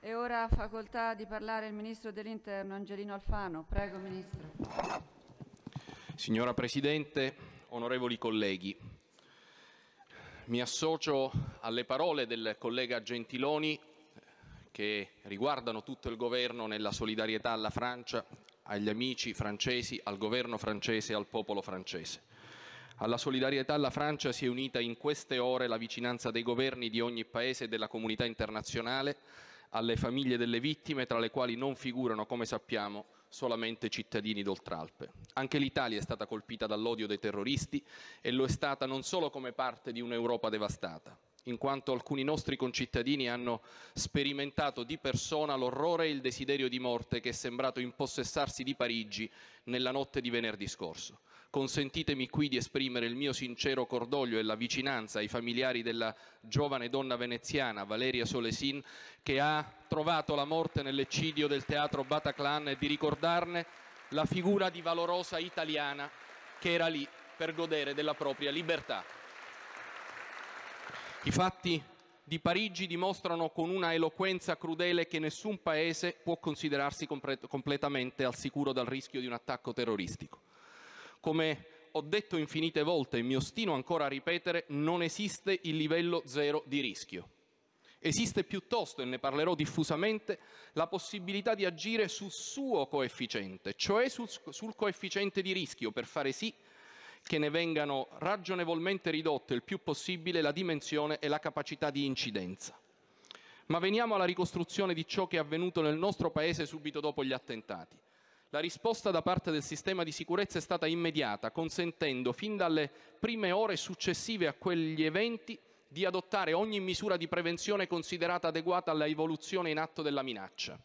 E ora ha facoltà di parlare il Ministro dell'Interno Angelino Alfano. Prego Ministro. Signora Presidente, onorevoli colleghi, mi associo alle parole del collega Gentiloni che riguardano tutto il governo nella solidarietà alla Francia, agli amici francesi, al governo francese e al popolo francese. Alla solidarietà alla Francia si è unita in queste ore la vicinanza dei governi di ogni paese e della comunità internazionale alle famiglie delle vittime, tra le quali non figurano, come sappiamo, solamente cittadini d'Oltralpe. Anche l'Italia è stata colpita dall'odio dei terroristi e lo è stata non solo come parte di un'Europa devastata, in quanto alcuni nostri concittadini hanno sperimentato di persona l'orrore e il desiderio di morte che è sembrato impossessarsi di Parigi nella notte di venerdì scorso. Consentitemi qui di esprimere il mio sincero cordoglio e la vicinanza ai familiari della giovane donna veneziana Valeria Solesin che ha trovato la morte nell'eccidio del teatro Bataclan e di ricordarne la figura di valorosa italiana che era lì per godere della propria libertà. I fatti di Parigi dimostrano con una eloquenza crudele che nessun paese può considerarsi completamente al sicuro dal rischio di un attacco terroristico. Come ho detto infinite volte e mi ostino ancora a ripetere, non esiste il livello zero di rischio. Esiste piuttosto, e ne parlerò diffusamente, la possibilità di agire sul suo coefficiente, cioè sul, sul coefficiente di rischio, per fare sì che ne vengano ragionevolmente ridotte il più possibile la dimensione e la capacità di incidenza. Ma veniamo alla ricostruzione di ciò che è avvenuto nel nostro Paese subito dopo gli attentati. La risposta da parte del sistema di sicurezza è stata immediata, consentendo fin dalle prime ore successive a quegli eventi di adottare ogni misura di prevenzione considerata adeguata all'evoluzione in atto della minaccia.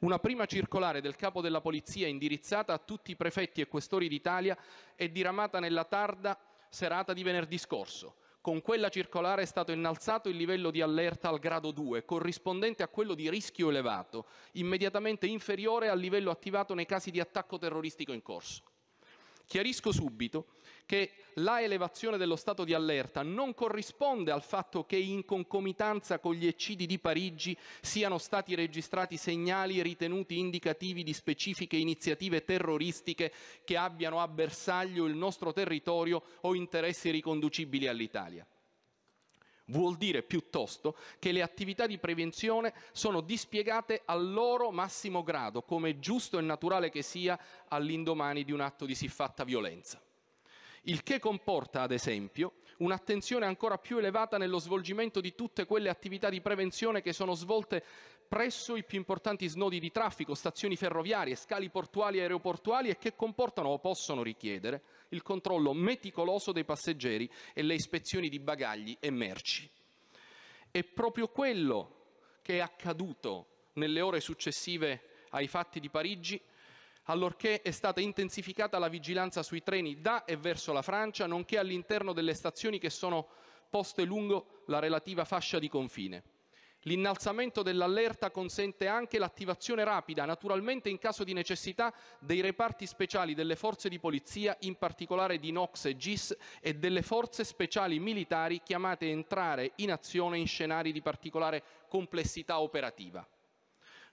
Una prima circolare del capo della polizia indirizzata a tutti i prefetti e questori d'Italia è diramata nella tarda serata di venerdì scorso, con quella circolare è stato innalzato il livello di allerta al grado 2, corrispondente a quello di rischio elevato, immediatamente inferiore al livello attivato nei casi di attacco terroristico in corso. Chiarisco subito che la elevazione dello stato di allerta non corrisponde al fatto che in concomitanza con gli eccidi di Parigi siano stati registrati segnali ritenuti indicativi di specifiche iniziative terroristiche che abbiano a bersaglio il nostro territorio o interessi riconducibili all'Italia. Vuol dire piuttosto che le attività di prevenzione sono dispiegate al loro massimo grado, come giusto e naturale che sia all'indomani di un atto di siffatta violenza il che comporta, ad esempio, un'attenzione ancora più elevata nello svolgimento di tutte quelle attività di prevenzione che sono svolte presso i più importanti snodi di traffico, stazioni ferroviarie, scali portuali e aeroportuali e che comportano o possono richiedere il controllo meticoloso dei passeggeri e le ispezioni di bagagli e merci. È proprio quello che è accaduto nelle ore successive ai fatti di Parigi allorché è stata intensificata la vigilanza sui treni da e verso la Francia, nonché all'interno delle stazioni che sono poste lungo la relativa fascia di confine. L'innalzamento dell'allerta consente anche l'attivazione rapida, naturalmente in caso di necessità, dei reparti speciali delle forze di polizia, in particolare di NOX e GIS, e delle forze speciali militari chiamate a entrare in azione in scenari di particolare complessità operativa.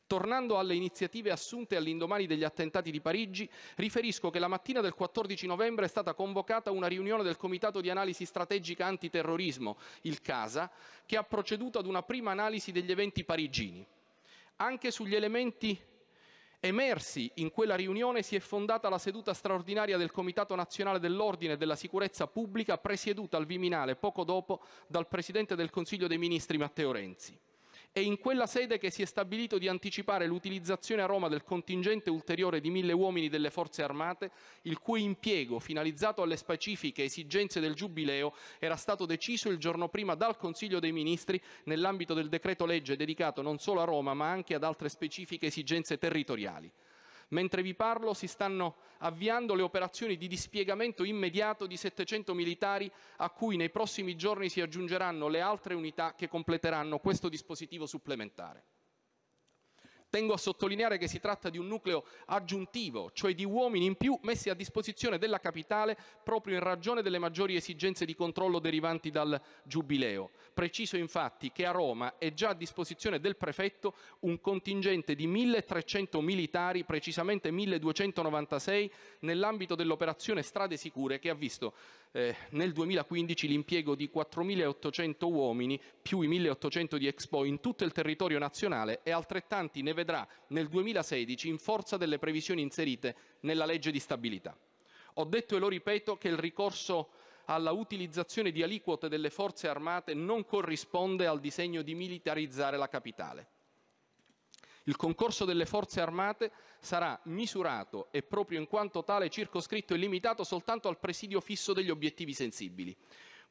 Tornando alle iniziative assunte all'indomani degli attentati di Parigi, riferisco che la mattina del 14 novembre è stata convocata una riunione del Comitato di Analisi Strategica Antiterrorismo, il CASA, che ha proceduto ad una prima analisi degli eventi parigini. Anche sugli elementi emersi in quella riunione si è fondata la seduta straordinaria del Comitato Nazionale dell'Ordine e della Sicurezza Pubblica presieduta al Viminale poco dopo dal Presidente del Consiglio dei Ministri Matteo Renzi. È in quella sede che si è stabilito di anticipare l'utilizzazione a Roma del contingente ulteriore di mille uomini delle forze armate, il cui impiego, finalizzato alle specifiche esigenze del Giubileo, era stato deciso il giorno prima dal Consiglio dei Ministri nell'ambito del decreto legge dedicato non solo a Roma ma anche ad altre specifiche esigenze territoriali. Mentre vi parlo si stanno avviando le operazioni di dispiegamento immediato di 700 militari a cui nei prossimi giorni si aggiungeranno le altre unità che completeranno questo dispositivo supplementare. Tengo a sottolineare che si tratta di un nucleo aggiuntivo, cioè di uomini in più messi a disposizione della capitale proprio in ragione delle maggiori esigenze di controllo derivanti dal Giubileo. Preciso infatti che a Roma è già a disposizione del prefetto un contingente di 1300 militari, precisamente 1296, nell'ambito dell'operazione Strade Sicure che ha visto eh, nel 2015 l'impiego di 4800 uomini più i 1800 di Expo in tutto il territorio nazionale e altrettanti ne vedrà nel 2016 in forza delle previsioni inserite nella legge di stabilità. Ho detto e lo ripeto che il ricorso alla utilizzazione di aliquote delle forze armate non corrisponde al disegno di militarizzare la capitale. Il concorso delle forze armate sarà misurato e proprio in quanto tale circoscritto e limitato soltanto al presidio fisso degli obiettivi sensibili.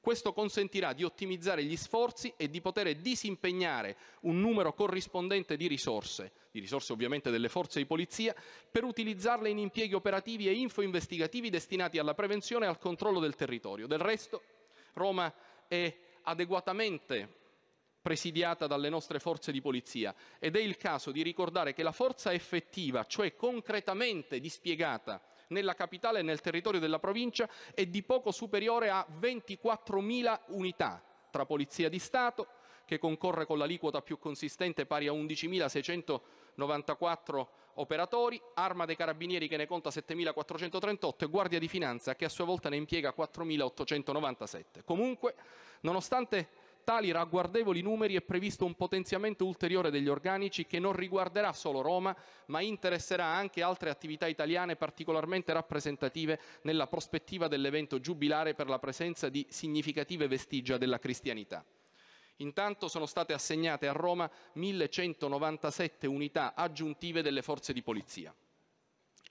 Questo consentirà di ottimizzare gli sforzi e di poter disimpegnare un numero corrispondente di risorse, di risorse ovviamente delle forze di polizia, per utilizzarle in impieghi operativi e info-investigativi destinati alla prevenzione e al controllo del territorio. Del resto, Roma è adeguatamente presidiata dalle nostre forze di polizia ed è il caso di ricordare che la forza effettiva, cioè concretamente dispiegata nella capitale e nel territorio della provincia è di poco superiore a 24.000 unità tra Polizia di Stato, che concorre con l'aliquota più consistente pari a 11.694 operatori, Arma dei Carabinieri che ne conta 7.438 e Guardia di Finanza che a sua volta ne impiega 4.897. Comunque, nonostante tali ragguardevoli numeri è previsto un potenziamento ulteriore degli organici che non riguarderà solo Roma, ma interesserà anche altre attività italiane particolarmente rappresentative nella prospettiva dell'evento giubilare per la presenza di significative vestigia della cristianità. Intanto sono state assegnate a Roma 1197 unità aggiuntive delle forze di polizia.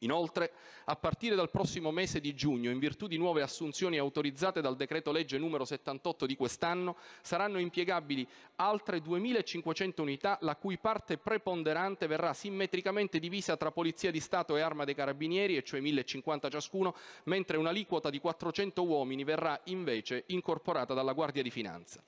Inoltre, a partire dal prossimo mese di giugno, in virtù di nuove assunzioni autorizzate dal decreto legge numero 78 di quest'anno, saranno impiegabili altre 2.500 unità, la cui parte preponderante verrà simmetricamente divisa tra Polizia di Stato e Arma dei Carabinieri, e cioè 1.050 ciascuno, mentre un'aliquota di 400 uomini verrà invece incorporata dalla Guardia di Finanza.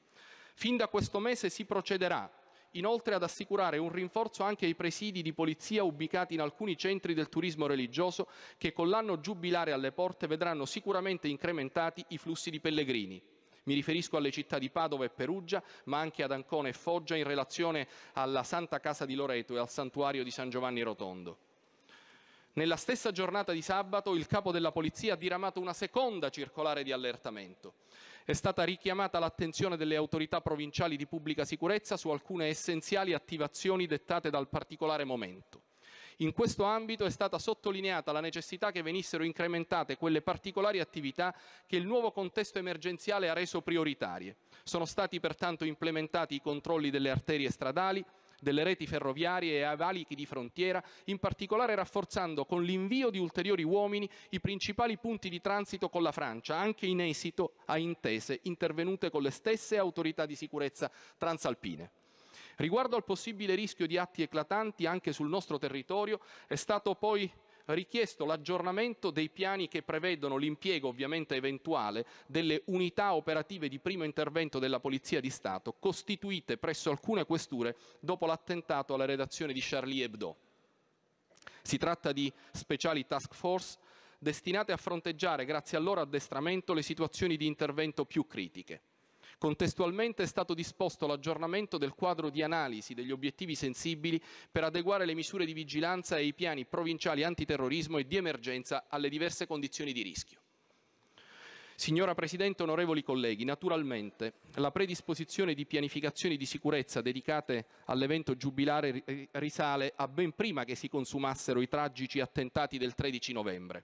Fin da questo mese si procederà inoltre ad assicurare un rinforzo anche ai presidi di polizia ubicati in alcuni centri del turismo religioso che con l'anno giubilare alle porte vedranno sicuramente incrementati i flussi di pellegrini. Mi riferisco alle città di Padova e Perugia, ma anche ad Ancona e Foggia in relazione alla Santa Casa di Loreto e al santuario di San Giovanni Rotondo. Nella stessa giornata di sabato il capo della polizia ha diramato una seconda circolare di allertamento. È stata richiamata l'attenzione delle autorità provinciali di pubblica sicurezza su alcune essenziali attivazioni dettate dal particolare momento. In questo ambito è stata sottolineata la necessità che venissero incrementate quelle particolari attività che il nuovo contesto emergenziale ha reso prioritarie. Sono stati pertanto implementati i controlli delle arterie stradali, delle reti ferroviarie e ai di frontiera, in particolare rafforzando con l'invio di ulteriori uomini i principali punti di transito con la Francia, anche in esito a intese intervenute con le stesse autorità di sicurezza transalpine. Riguardo al possibile rischio di atti eclatanti anche sul nostro territorio, è stato poi richiesto l'aggiornamento dei piani che prevedono l'impiego, ovviamente eventuale, delle unità operative di primo intervento della Polizia di Stato costituite presso alcune questure dopo l'attentato alla redazione di Charlie Hebdo. Si tratta di speciali task force destinate a fronteggiare, grazie al loro addestramento, le situazioni di intervento più critiche. Contestualmente è stato disposto l'aggiornamento del quadro di analisi degli obiettivi sensibili per adeguare le misure di vigilanza e i piani provinciali antiterrorismo e di emergenza alle diverse condizioni di rischio. Signora Presidente, onorevoli colleghi, naturalmente la predisposizione di pianificazioni di sicurezza dedicate all'evento giubilare risale a ben prima che si consumassero i tragici attentati del 13 novembre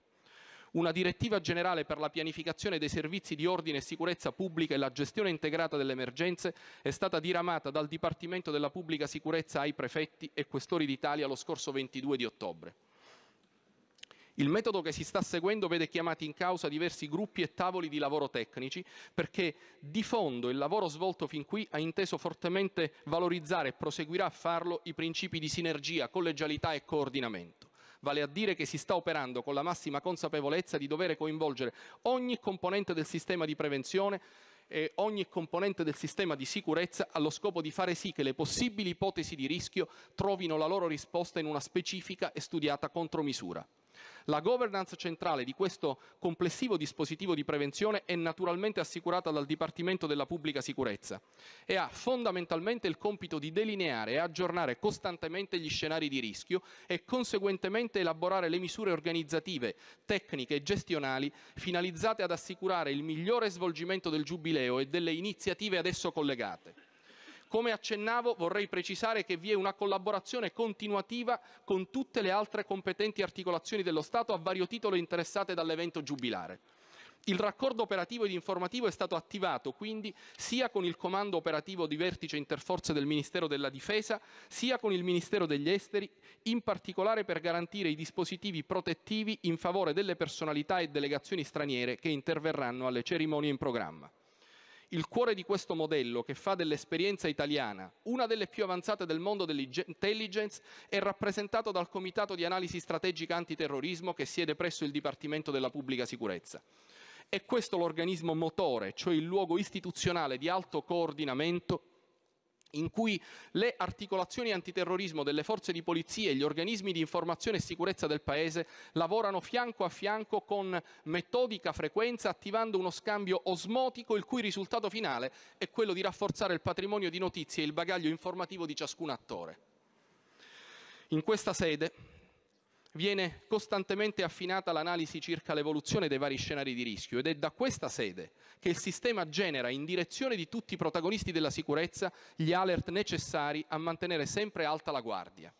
una direttiva generale per la pianificazione dei servizi di ordine e sicurezza pubblica e la gestione integrata delle emergenze è stata diramata dal Dipartimento della Pubblica Sicurezza ai prefetti e questori d'Italia lo scorso 22 di ottobre. Il metodo che si sta seguendo vede chiamati in causa diversi gruppi e tavoli di lavoro tecnici perché di fondo il lavoro svolto fin qui ha inteso fortemente valorizzare e proseguirà a farlo i principi di sinergia, collegialità e coordinamento vale a dire che si sta operando con la massima consapevolezza di dover coinvolgere ogni componente del sistema di prevenzione e ogni componente del sistema di sicurezza allo scopo di fare sì che le possibili ipotesi di rischio trovino la loro risposta in una specifica e studiata contromisura. La governance centrale di questo complessivo dispositivo di prevenzione è naturalmente assicurata dal Dipartimento della Pubblica Sicurezza e ha fondamentalmente il compito di delineare e aggiornare costantemente gli scenari di rischio e conseguentemente elaborare le misure organizzative, tecniche e gestionali finalizzate ad assicurare il migliore svolgimento del Giubileo e delle iniziative ad esso collegate. Come accennavo vorrei precisare che vi è una collaborazione continuativa con tutte le altre competenti articolazioni dello Stato a vario titolo interessate dall'evento giubilare. Il raccordo operativo ed informativo è stato attivato quindi sia con il comando operativo di vertice interforze del Ministero della Difesa, sia con il Ministero degli Esteri, in particolare per garantire i dispositivi protettivi in favore delle personalità e delegazioni straniere che interverranno alle cerimonie in programma. Il cuore di questo modello, che fa dell'esperienza italiana una delle più avanzate del mondo dell'intelligence, è rappresentato dal Comitato di Analisi Strategica Antiterrorismo che siede presso il Dipartimento della Pubblica Sicurezza. È questo l'organismo motore, cioè il luogo istituzionale di alto coordinamento in cui le articolazioni antiterrorismo delle forze di polizia e gli organismi di informazione e sicurezza del Paese lavorano fianco a fianco con metodica frequenza attivando uno scambio osmotico il cui risultato finale è quello di rafforzare il patrimonio di notizie e il bagaglio informativo di ciascun attore. In questa sede viene costantemente affinata l'analisi circa l'evoluzione dei vari scenari di rischio ed è da questa sede che il sistema genera in direzione di tutti i protagonisti della sicurezza gli alert necessari a mantenere sempre alta la guardia.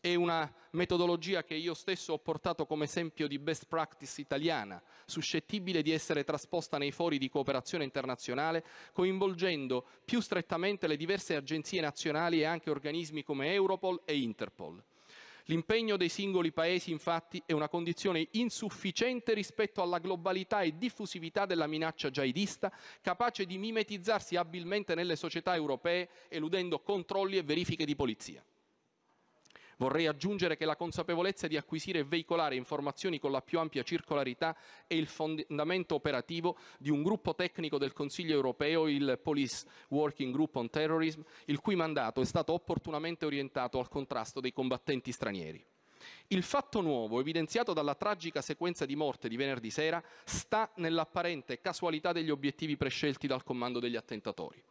È una metodologia che io stesso ho portato come esempio di best practice italiana, suscettibile di essere trasposta nei fori di cooperazione internazionale, coinvolgendo più strettamente le diverse agenzie nazionali e anche organismi come Europol e Interpol. L'impegno dei singoli Paesi, infatti, è una condizione insufficiente rispetto alla globalità e diffusività della minaccia jihadista, capace di mimetizzarsi abilmente nelle società europee, eludendo controlli e verifiche di polizia. Vorrei aggiungere che la consapevolezza di acquisire e veicolare informazioni con la più ampia circolarità è il fondamento operativo di un gruppo tecnico del Consiglio europeo, il Police Working Group on Terrorism, il cui mandato è stato opportunamente orientato al contrasto dei combattenti stranieri. Il fatto nuovo, evidenziato dalla tragica sequenza di morte di venerdì sera, sta nell'apparente casualità degli obiettivi prescelti dal comando degli attentatori.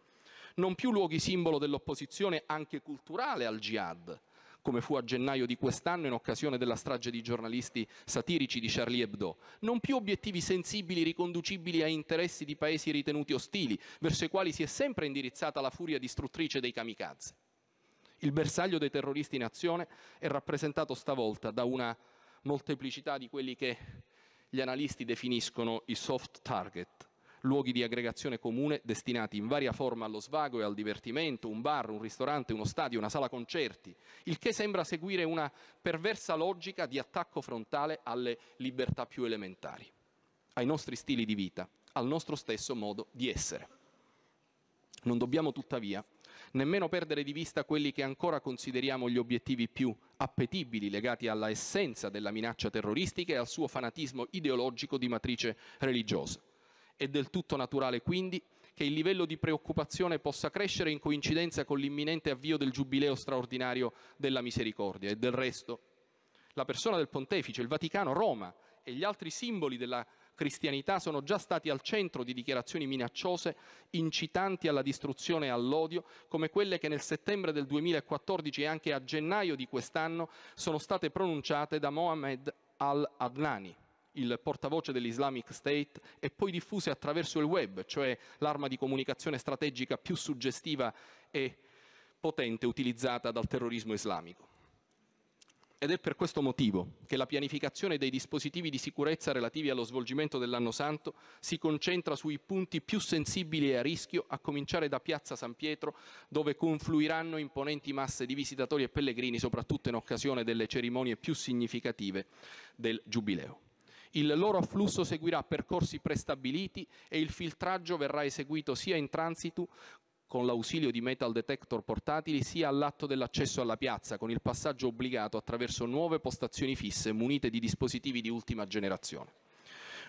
Non più luoghi simbolo dell'opposizione anche culturale al jihad, come fu a gennaio di quest'anno in occasione della strage di giornalisti satirici di Charlie Hebdo, non più obiettivi sensibili riconducibili a interessi di paesi ritenuti ostili, verso i quali si è sempre indirizzata la furia distruttrice dei kamikaze. Il bersaglio dei terroristi in azione è rappresentato stavolta da una molteplicità di quelli che gli analisti definiscono i soft target, luoghi di aggregazione comune destinati in varia forma allo svago e al divertimento, un bar, un ristorante, uno stadio, una sala concerti, il che sembra seguire una perversa logica di attacco frontale alle libertà più elementari, ai nostri stili di vita, al nostro stesso modo di essere. Non dobbiamo tuttavia nemmeno perdere di vista quelli che ancora consideriamo gli obiettivi più appetibili legati alla essenza della minaccia terroristica e al suo fanatismo ideologico di matrice religiosa. È del tutto naturale quindi che il livello di preoccupazione possa crescere in coincidenza con l'imminente avvio del giubileo straordinario della misericordia e del resto la persona del pontefice, il Vaticano, Roma e gli altri simboli della cristianità sono già stati al centro di dichiarazioni minacciose, incitanti alla distruzione e all'odio, come quelle che nel settembre del 2014 e anche a gennaio di quest'anno sono state pronunciate da Mohammed al-Adnani, il portavoce dell'Islamic State, e poi diffuse attraverso il web, cioè l'arma di comunicazione strategica più suggestiva e potente utilizzata dal terrorismo islamico. Ed è per questo motivo che la pianificazione dei dispositivi di sicurezza relativi allo svolgimento dell'anno santo si concentra sui punti più sensibili e a rischio, a cominciare da Piazza San Pietro, dove confluiranno imponenti masse di visitatori e pellegrini, soprattutto in occasione delle cerimonie più significative del Giubileo. Il loro afflusso seguirà percorsi prestabiliti e il filtraggio verrà eseguito sia in transito con l'ausilio di metal detector portatili sia all'atto dell'accesso alla piazza, con il passaggio obbligato attraverso nuove postazioni fisse munite di dispositivi di ultima generazione.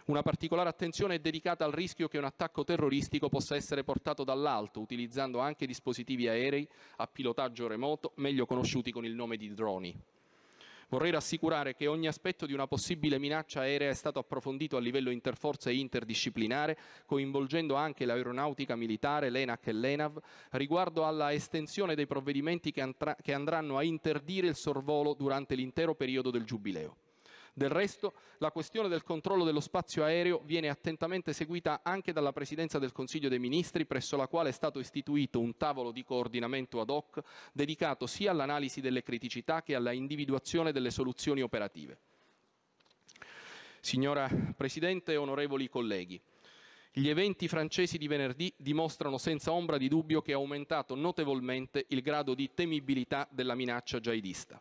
Una particolare attenzione è dedicata al rischio che un attacco terroristico possa essere portato dall'alto, utilizzando anche dispositivi aerei a pilotaggio remoto, meglio conosciuti con il nome di droni. Vorrei rassicurare che ogni aspetto di una possibile minaccia aerea è stato approfondito a livello interforze interdisciplinare, coinvolgendo anche l'aeronautica militare, l'ENAC e l'ENAV, riguardo alla estensione dei provvedimenti che, andranno a interdire il sorvolo durante l'intero periodo del Giubileo. Del resto, la questione del controllo dello spazio aereo viene attentamente seguita anche dalla Presidenza del Consiglio dei Ministri, presso la quale è stato istituito un tavolo di coordinamento ad hoc dedicato sia all'analisi delle criticità che alla individuazione delle soluzioni operative. Signora Presidente, onorevoli colleghi, gli eventi francesi di venerdì dimostrano senza ombra di dubbio che è aumentato notevolmente il grado di temibilità della minaccia jihadista.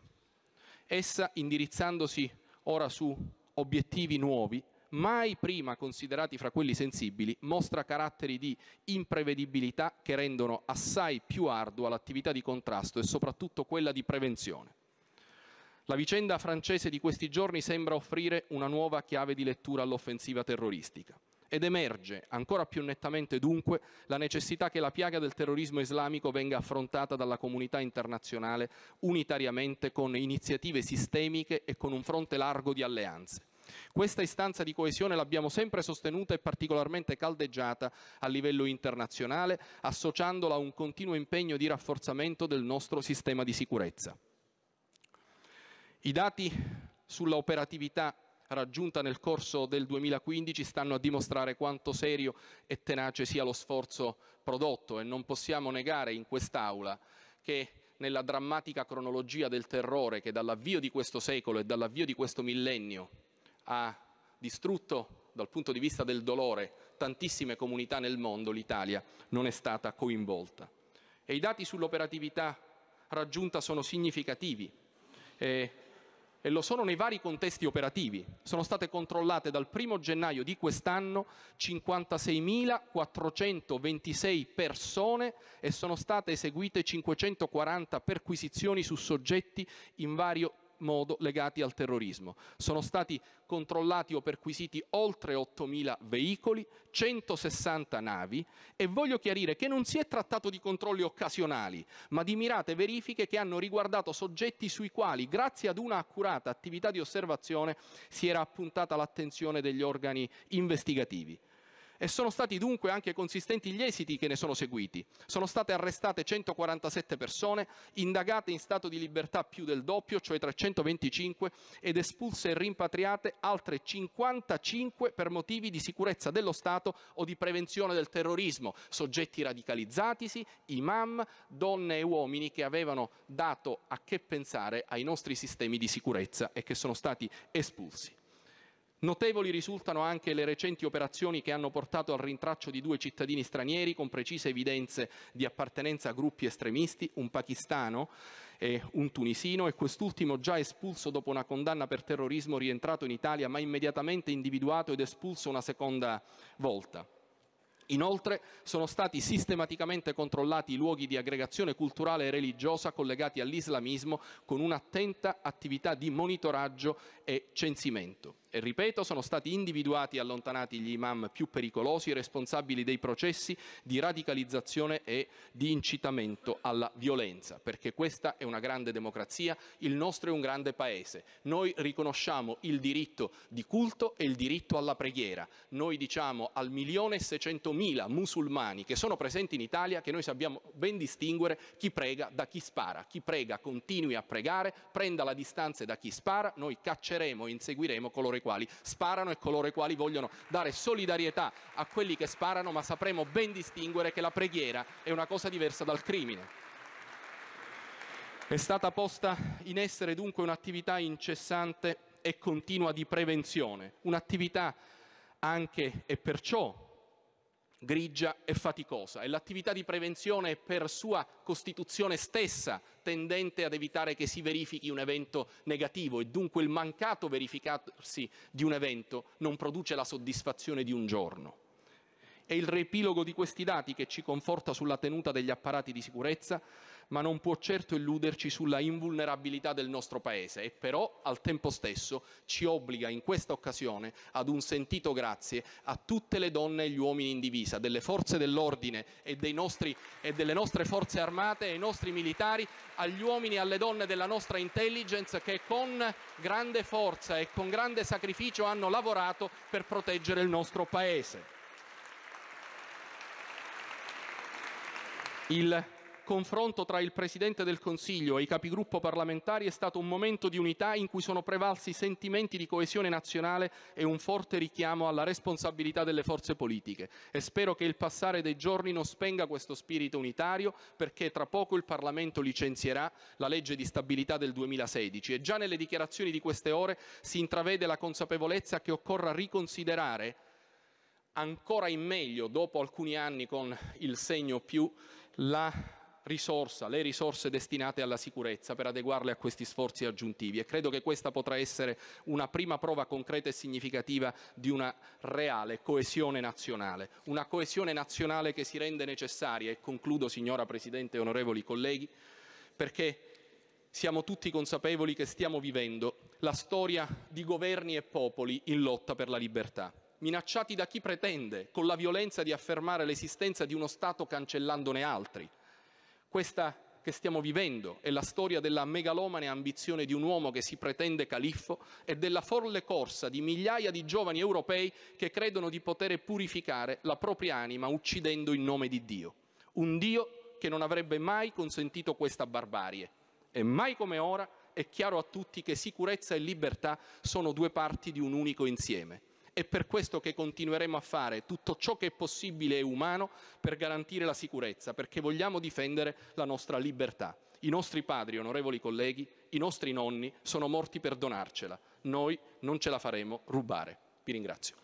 Essa, indirizzandosi ora su obiettivi nuovi, mai prima considerati fra quelli sensibili, mostra caratteri di imprevedibilità che rendono assai più ardua l'attività di contrasto e soprattutto quella di prevenzione. La vicenda francese di questi giorni sembra offrire una nuova chiave di lettura all'offensiva terroristica. Ed emerge ancora più nettamente dunque la necessità che la piaga del terrorismo islamico venga affrontata dalla comunità internazionale unitariamente con iniziative sistemiche e con un fronte largo di alleanze. Questa istanza di coesione l'abbiamo sempre sostenuta e particolarmente caldeggiata a livello internazionale, associandola a un continuo impegno di rafforzamento del nostro sistema di sicurezza. I dati sulla operatività raggiunta nel corso del 2015 stanno a dimostrare quanto serio e tenace sia lo sforzo prodotto e non possiamo negare in quest'Aula che nella drammatica cronologia del terrore che dall'avvio di questo secolo e dall'avvio di questo millennio ha distrutto dal punto di vista del dolore tantissime comunità nel mondo, l'Italia non è stata coinvolta. E i dati sull'operatività raggiunta sono significativi. E e lo sono nei vari contesti operativi. Sono state controllate dal 1 gennaio di quest'anno 56.426 persone e sono state eseguite 540 perquisizioni su soggetti in vario modo legati al terrorismo. Sono stati controllati o perquisiti oltre 8.000 veicoli, 160 navi e voglio chiarire che non si è trattato di controlli occasionali, ma di mirate verifiche che hanno riguardato soggetti sui quali, grazie ad una accurata attività di osservazione, si era appuntata l'attenzione degli organi investigativi. E sono stati dunque anche consistenti gli esiti che ne sono seguiti. Sono state arrestate 147 persone, indagate in stato di libertà più del doppio, cioè 325, ed espulse e rimpatriate altre 55 per motivi di sicurezza dello Stato o di prevenzione del terrorismo, soggetti radicalizzatisi, imam, donne e uomini che avevano dato a che pensare ai nostri sistemi di sicurezza e che sono stati espulsi. Notevoli risultano anche le recenti operazioni che hanno portato al rintraccio di due cittadini stranieri con precise evidenze di appartenenza a gruppi estremisti, un pakistano e un tunisino e quest'ultimo già espulso dopo una condanna per terrorismo rientrato in Italia ma immediatamente individuato ed espulso una seconda volta. Inoltre sono stati sistematicamente controllati i luoghi di aggregazione culturale e religiosa collegati all'islamismo con un'attenta attività di monitoraggio e censimento. E ripeto, sono stati individuati e allontanati gli imam più pericolosi responsabili dei processi di radicalizzazione e di incitamento alla violenza, perché questa è una grande democrazia, il nostro è un grande paese. Noi riconosciamo il diritto di culto e il diritto alla preghiera. Noi diciamo al milione e 600 4.000 musulmani che sono presenti in Italia che noi sappiamo ben distinguere chi prega da chi spara. Chi prega continui a pregare, prenda la distanza da chi spara, noi cacceremo e inseguiremo coloro i quali sparano e coloro i quali vogliono dare solidarietà a quelli che sparano, ma sapremo ben distinguere che la preghiera è una cosa diversa dal crimine. È stata posta in essere dunque un'attività incessante e continua di prevenzione, un'attività anche e perciò grigia e faticosa e l'attività di prevenzione è per sua costituzione stessa tendente ad evitare che si verifichi un evento negativo e dunque il mancato verificarsi di un evento non produce la soddisfazione di un giorno. È il riepilogo di questi dati che ci conforta sulla tenuta degli apparati di sicurezza ma non può certo illuderci sulla invulnerabilità del nostro Paese e però al tempo stesso ci obbliga in questa occasione ad un sentito grazie a tutte le donne e gli uomini in divisa, delle forze dell'ordine e, nostri, e delle nostre forze armate, ai nostri militari, agli uomini e alle donne della nostra intelligence che con grande forza e con grande sacrificio hanno lavorato per proteggere il nostro Paese. Il confronto tra il Presidente del Consiglio e i capigruppo parlamentari è stato un momento di unità in cui sono prevalsi sentimenti di coesione nazionale e un forte richiamo alla responsabilità delle forze politiche. E spero che il passare dei giorni non spenga questo spirito unitario, perché tra poco il Parlamento licenzierà la legge di stabilità del 2016 e già nelle dichiarazioni di queste ore si intravede la consapevolezza che occorra riconsiderare ancora in meglio dopo alcuni anni con il segno più la risorsa, le risorse destinate alla sicurezza per adeguarle a questi sforzi aggiuntivi e credo che questa potrà essere una prima prova concreta e significativa di una reale coesione nazionale, una coesione nazionale che si rende necessaria e concludo signora Presidente e onorevoli colleghi perché siamo tutti consapevoli che stiamo vivendo la storia di governi e popoli in lotta per la libertà, minacciati da chi pretende con la violenza di affermare l'esistenza di uno Stato cancellandone altri, questa che stiamo vivendo è la storia della megalomane ambizione di un uomo che si pretende califfo e della folle corsa di migliaia di giovani europei che credono di poter purificare la propria anima uccidendo in nome di Dio. Un Dio che non avrebbe mai consentito questa barbarie. E mai come ora è chiaro a tutti che sicurezza e libertà sono due parti di un unico insieme è per questo che continueremo a fare tutto ciò che è possibile e umano per garantire la sicurezza, perché vogliamo difendere la nostra libertà. I nostri padri, onorevoli colleghi, i nostri nonni sono morti per donarcela. Noi non ce la faremo rubare. Vi ringrazio.